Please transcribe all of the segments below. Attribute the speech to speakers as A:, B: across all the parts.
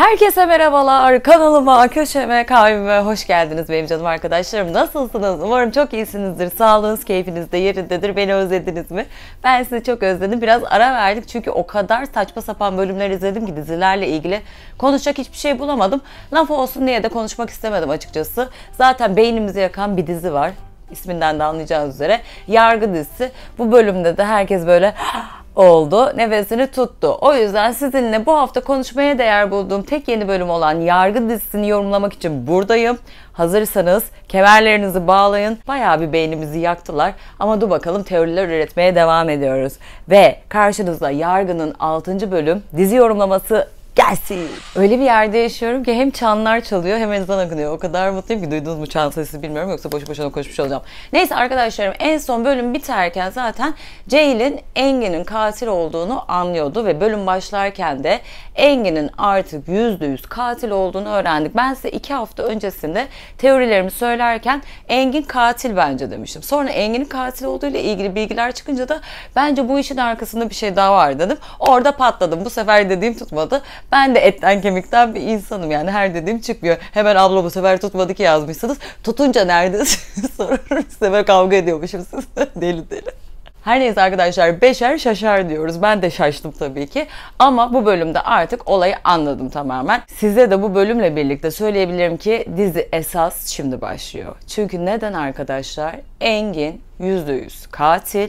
A: Herkese merhabalar. Kanalıma, köşeme, kahveme hoş geldiniz benim canım arkadaşlarım. Nasılsınız? Umarım çok iyisinizdir. Sağlığınız, keyfiniz de yerindedir. Beni özlediniz mi? Ben sizi çok özledim. Biraz ara verdik çünkü o kadar saçma sapan bölümler izledim ki dizilerle ilgili konuşacak hiçbir şey bulamadım. Laf olsun diye de konuşmak istemedim açıkçası. Zaten beynimizi yakan bir dizi var. isminden de anlayacağınız üzere. Yargı dizisi. Bu bölümde de herkes böyle oldu. Nefesini tuttu. O yüzden sizinle bu hafta konuşmaya değer bulduğum tek yeni bölüm olan Yargı dizisini yorumlamak için buradayım. Hazırsanız kemerlerinizi bağlayın. Bayağı bir beynimizi yaktılar ama dur bakalım teoriler üretmeye devam ediyoruz. Ve karşınızda Yargı'nın 6. bölüm dizi yorumlaması gelsin. Öyle bir yerde yaşıyorum ki hem çanlar çalıyor hem ezan akınıyor. O kadar mutluyum ki duydunuz mu çan sesi bilmiyorum yoksa boşu boşuna konuşmuş olacağım. Neyse arkadaşlarım en son bölüm biterken zaten Ceylin Engin'in katil olduğunu anlıyordu ve bölüm başlarken de Engin'in artık yüzde yüz katil olduğunu öğrendik. Ben size iki hafta öncesinde teorilerimi söylerken Engin katil bence demiştim. Sonra Engin'in katil olduğuyla ilgili bilgiler çıkınca da bence bu işin arkasında bir şey daha var dedim. Orada patladım. Bu sefer dediğim tutmadı. Ben de etten kemikten bir insanım yani her dediğim çıkmıyor. Hemen abla bu sefer tutmadı ki yazmışsınız. Tutunca nerede sorarım size böyle kavga ediyormuşum siz deli deli. Her neyse arkadaşlar beşer şaşar diyoruz. Ben de şaştım tabii ki. Ama bu bölümde artık olayı anladım tamamen. Size de bu bölümle birlikte söyleyebilirim ki dizi esas şimdi başlıyor. Çünkü neden arkadaşlar? Engin %100 katil.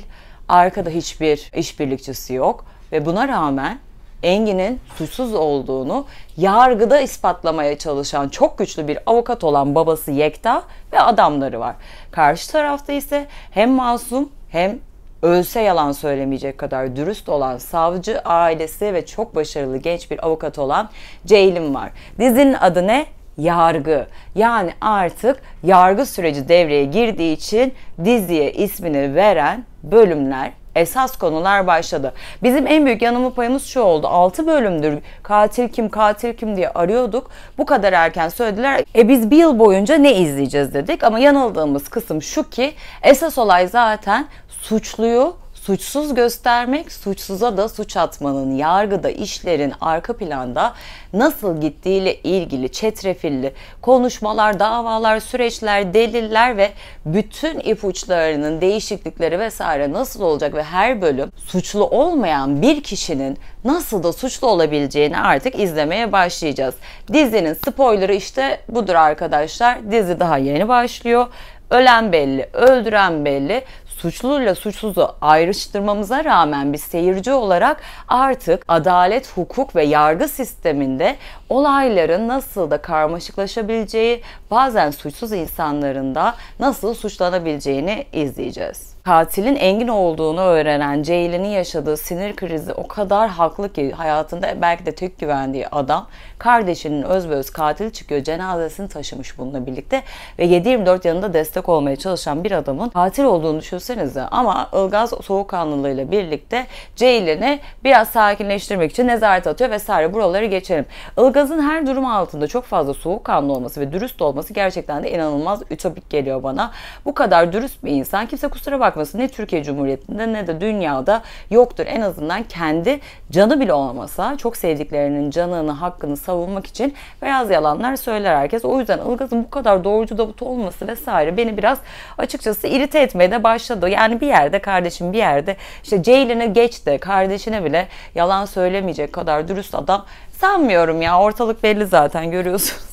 A: Arkada hiçbir işbirlikçisi yok. Ve buna rağmen Engin'in suçsuz olduğunu yargıda ispatlamaya çalışan çok güçlü bir avukat olan babası Yekta ve adamları var. Karşı tarafta ise hem masum hem ölse yalan söylemeyecek kadar dürüst olan savcı ailesi ve çok başarılı genç bir avukat olan Ceylin var. Dizinin adı ne? Yargı. Yani artık yargı süreci devreye girdiği için diziye ismini veren bölümler esas konular başladı. Bizim en büyük yanılma payımız şu oldu. 6 bölümdür katil kim katil kim diye arıyorduk. Bu kadar erken söylediler. E biz bir yıl boyunca ne izleyeceğiz dedik ama yanıldığımız kısım şu ki esas olay zaten suçluyu suçsuz göstermek, suçsuza da suç atmanın yargıda işlerin arka planda nasıl gittiğiyle ilgili çetrefilli konuşmalar, davalar, süreçler, deliller ve bütün ipuçlarının değişiklikleri vesaire nasıl olacak ve her bölüm suçlu olmayan bir kişinin nasıl da suçlu olabileceğini artık izlemeye başlayacağız. Dizinin spoilerı işte budur arkadaşlar. Dizi daha yeni başlıyor. Ölen belli, öldüren belli, suçluyla suçsuzu ayrıştırmamıza rağmen biz seyirci olarak artık adalet, hukuk ve yargı sisteminde olayların nasıl da karmaşıklaşabileceği, bazen suçsuz insanların da nasıl suçlanabileceğini izleyeceğiz. Katilin Engin olduğunu öğrenen Ceylin'in yaşadığı sinir krizi o kadar haklı ki hayatında belki de tek güvendiği adam kardeşinin özbeöz katil çıkıyor cenazesini taşımış bununla birlikte ve 7-24 yanında destek olmaya çalışan bir adamın katil olduğunu düşünsenize ama Ilgaz soğukkanlılığıyla birlikte Ceylin'i biraz sakinleştirmek için nezaret atıyor vesaire buraları geçelim. Ilgaz'ın her durum altında çok fazla soğukkanlı olması ve dürüst olması gerçekten de inanılmaz ütopik geliyor bana. Bu kadar dürüst bir insan kimse kusura bak vakfası ne Türkiye Cumhuriyeti'nde ne de dünyada yoktur. En azından kendi canı bile olmasa çok sevdiklerinin canını, hakkını savunmak için beyaz yalanlar söyler herkes. O yüzden Ilgaz'ın bu kadar doğrucu davut olması vesaire beni biraz açıkçası irite etmeye de başladı. Yani bir yerde kardeşim bir yerde işte Ceylin'e geç de kardeşine bile yalan söylemeyecek kadar dürüst adam sanmıyorum ya. Ortalık belli zaten görüyorsunuz.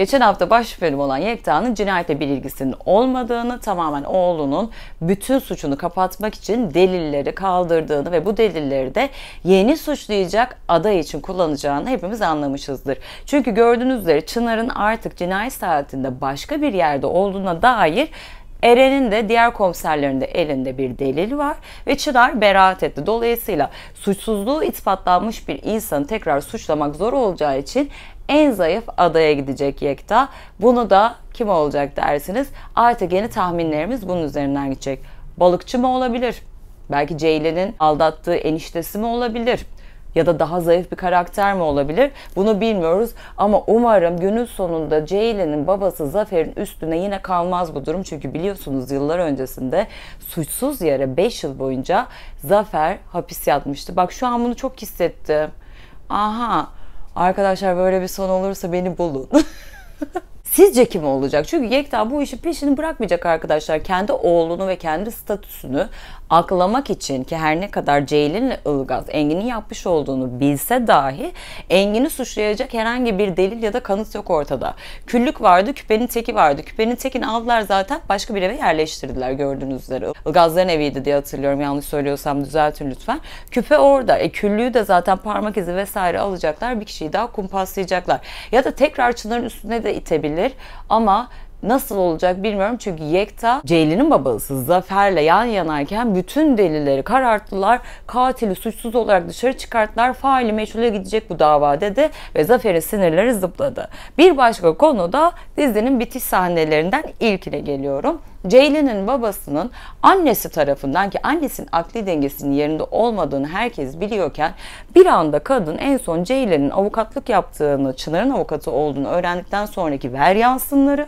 A: Geçen hafta baş şüphelim olan Yekta'nın cinayete bir ilgisinin olmadığını, tamamen oğlunun bütün suçunu kapatmak için delilleri kaldırdığını ve bu delilleri de yeni suçlayacak aday için kullanacağını hepimiz anlamışızdır. Çünkü gördüğünüz üzere Çınar'ın artık cinayet saatinde başka bir yerde olduğuna dair Eren'in de diğer komiserlerin de elinde bir delil var ve Çınar beraat etti. Dolayısıyla suçsuzluğu ispatlanmış bir insanı tekrar suçlamak zor olacağı için en zayıf adaya gidecek Yekta. Bunu da kim olacak dersiniz? Artık yeni tahminlerimiz bunun üzerinden gidecek. Balıkçı mı olabilir? Belki Ceylin'in aldattığı eniştesi mi olabilir? ya da daha zayıf bir karakter mi olabilir? Bunu bilmiyoruz ama umarım günün sonunda Ceylan'ın babası Zafer'in üstüne yine kalmaz bu durum. Çünkü biliyorsunuz yıllar öncesinde suçsuz yere 5 yıl boyunca Zafer hapis yatmıştı. Bak şu an bunu çok hissettim. Aha arkadaşlar böyle bir son olursa beni bulun. Sizce kim olacak? Çünkü Yekta bu işi peşini bırakmayacak arkadaşlar. Kendi oğlunu ve kendi statüsünü aklamak için ki her ne kadar Ceylin'le Ilgaz Engin'in yapmış olduğunu bilse dahi Engin'i suçlayacak herhangi bir delil ya da kanıt yok ortada. Küllük vardı, küpenin teki vardı. Küpenin tekini aldılar zaten başka bir eve yerleştirdiler gördüğünüz üzere. Ilgazların eviydi diye hatırlıyorum yanlış söylüyorsam düzeltin lütfen. Küpe orada. E, küllüğü de zaten parmak izi vesaire alacaklar. Bir kişiyi daha kumpaslayacaklar. Ya da tekrar çınarın üstüne de itebilir ama Nasıl olacak bilmiyorum çünkü Yekta Ceylin'in babası Zafer'le yan yanarken bütün delilleri kararttılar. Katili suçsuz olarak dışarı çıkarttılar. Faili meçhule gidecek bu dava dedi ve Zafer'in sinirleri zıpladı. Bir başka konu da dizinin bitiş sahnelerinden ilkine geliyorum. Ceylin'in babasının annesi tarafından ki annesinin akli dengesinin yerinde olmadığını herkes biliyorken bir anda kadın en son Ceylin'in avukatlık yaptığını, Çınar'ın avukatı olduğunu öğrendikten sonraki ver yansınları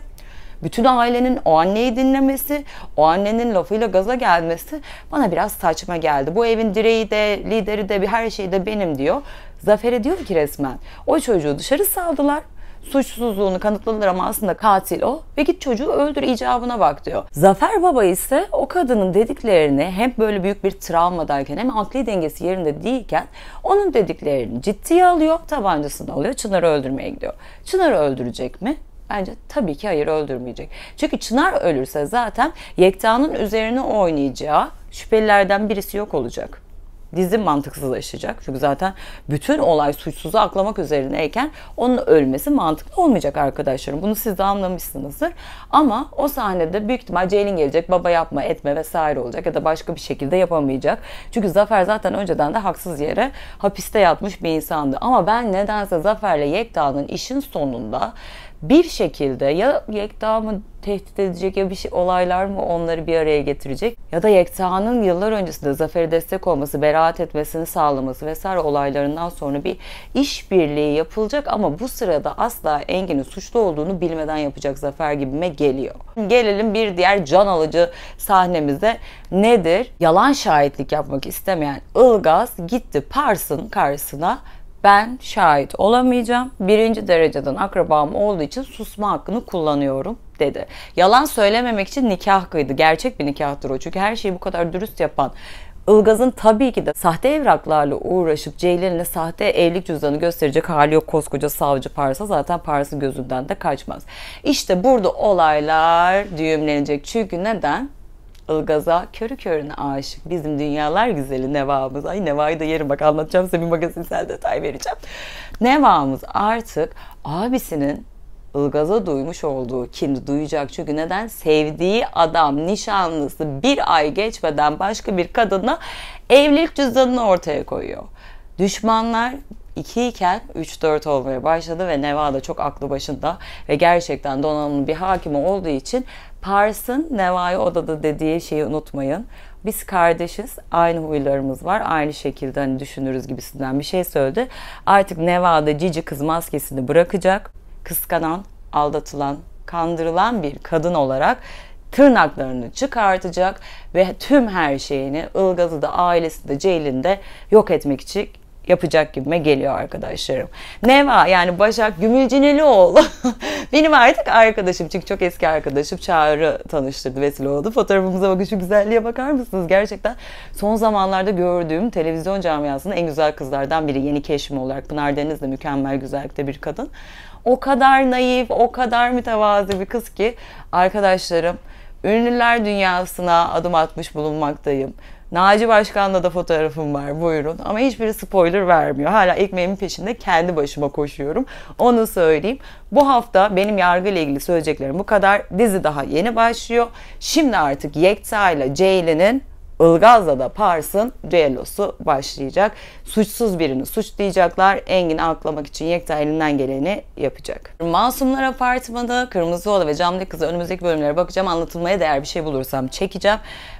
A: bütün ailenin o anneyi dinlemesi, o annenin lafıyla gaza gelmesi bana biraz saçma geldi. Bu evin direği de, lideri de, bir her şeyi de benim diyor. Zafer'e diyor ki resmen o çocuğu dışarı saldılar suçsuzluğunu kanıtladılar ama aslında katil o ve git çocuğu öldür icabına bak diyor. Zafer Baba ise o kadının dediklerini hem böyle büyük bir travmadayken hem akli dengesi yerinde değilken onun dediklerini ciddiye alıyor, tabancasını alıyor, Çınar'ı öldürmeye gidiyor. Çınar'ı öldürecek mi? Bence tabii ki hayır öldürmeyecek. Çünkü Çınar ölürse zaten Yekta'nın üzerine oynayacağı şüphelilerden birisi yok olacak. Dizi mantıksızlaşacak. Çünkü zaten bütün olay suçsuzu aklamak üzerineyken onun ölmesi mantıklı olmayacak arkadaşlarım. Bunu siz de anlamışsınızdır. Ama o sahnede büyük ihtimal Ceylin gelecek. Baba yapma etme vesaire olacak ya da başka bir şekilde yapamayacak. Çünkü Zafer zaten önceden de haksız yere hapiste yatmış bir insandı. Ama ben nedense Zafer'le Yekta'nın işin sonunda bir şekilde ya Yekta mı tehdit edecek ya bir şey olaylar mı onları bir araya getirecek ya da Yekta'nın yıllar öncesinde Zafer'e destek olması, beraat etmesini sağlaması vesaire olaylarından sonra bir işbirliği yapılacak ama bu sırada asla Engin'in suçlu olduğunu bilmeden yapacak Zafer gibime geliyor. Gelelim bir diğer can alıcı sahnemizde nedir? Yalan şahitlik yapmak istemeyen Ilgaz gitti Pars'ın karşısına ben şahit olamayacağım. Birinci dereceden akrabam olduğu için susma hakkını kullanıyorum dedi. Yalan söylememek için nikah kıydı. Gerçek bir nikahtır o. Çünkü her şeyi bu kadar dürüst yapan Ilgaz'ın tabii ki de sahte evraklarla uğraşıp Ceylan'e sahte evlilik cüzdanı gösterecek hali yok koskoca savcı Pars'a. Zaten Pars'ın gözünden de kaçmaz. İşte burada olaylar düğümlenecek. Çünkü neden? Ilgaz'a körü körüne aşık. Bizim dünyalar güzeli Neva'mız. Ay Neva'yı da yerim bak anlatacağım size bir magazinsel detay vereceğim. Neva'mız artık abisinin Ilgaz'a duymuş olduğu kim duyacak çünkü neden sevdiği adam nişanlısı bir ay geçmeden başka bir kadına evlilik cüzdanını ortaya koyuyor. Düşmanlar 2 iken 3-4 olmaya başladı ve Nevada çok aklı başında ve gerçekten donanımlı bir hakimi olduğu için Pars'ın Neva'yı odada dediği şeyi unutmayın. Biz kardeşiz, aynı huylarımız var, aynı şekilde hani düşünürüz gibisinden bir şey söyledi. Artık Neva'da cici kız maskesini bırakacak. Kıskanan, aldatılan, kandırılan bir kadın olarak tırnaklarını çıkartacak ve tüm her şeyini Ilgaz'ı da ailesi de Ceylin'i de yok etmek için yapacak gibime geliyor arkadaşlarım. Neva yani Başak Gümülcinelioğlu benim artık arkadaşım çünkü çok eski arkadaşım Çağrı tanıştırdı vesile oldu. Fotoğrafımıza bakın şu güzelliğe bakar mısınız? Gerçekten son zamanlarda gördüğüm televizyon camiasının en güzel kızlardan biri. Yeni keşfim olarak Pınar Deniz de mükemmel güzellikte bir kadın. O kadar naif, o kadar mütevazı bir kız ki arkadaşlarım ünlüler dünyasına adım atmış bulunmaktayım. Naci Başkan'la da fotoğrafım var buyurun. Ama hiçbiri spoiler vermiyor. Hala ekmeğimin peşinde kendi başıma koşuyorum. Onu söyleyeyim. Bu hafta benim yargı ile ilgili söyleyeceklerim bu kadar. Dizi daha yeni başlıyor. Şimdi artık Yekta ile Ceylin'in Ilgaz'da da Pars'ın düellosu başlayacak. Suçsuz birini suçlayacaklar. Engin'i aklamak için Yekta elinden geleni yapacak. Masumlar Apartmanı, Kırmızı Oda ve Camlı Kızı önümüzdeki bölümlere bakacağım. Anlatılmaya değer bir şey bulursam çekeceğim.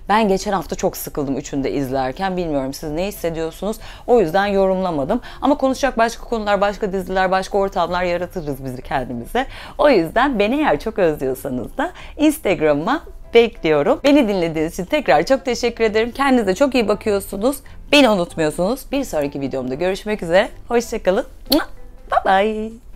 A: Ben geçen hafta çok sıkıldım üçünü de izlerken. Bilmiyorum siz ne hissediyorsunuz. O yüzden yorumlamadım. Ama konuşacak başka konular, başka diziler, başka ortamlar yaratırız bizi kendimize. O yüzden beni eğer çok özlüyorsanız da Instagram'a bekliyorum. Beni dinlediğiniz için tekrar çok teşekkür ederim. Kendinize çok iyi bakıyorsunuz. Beni unutmuyorsunuz. Bir sonraki videomda görüşmek üzere. Hoşçakalın. Bye bye.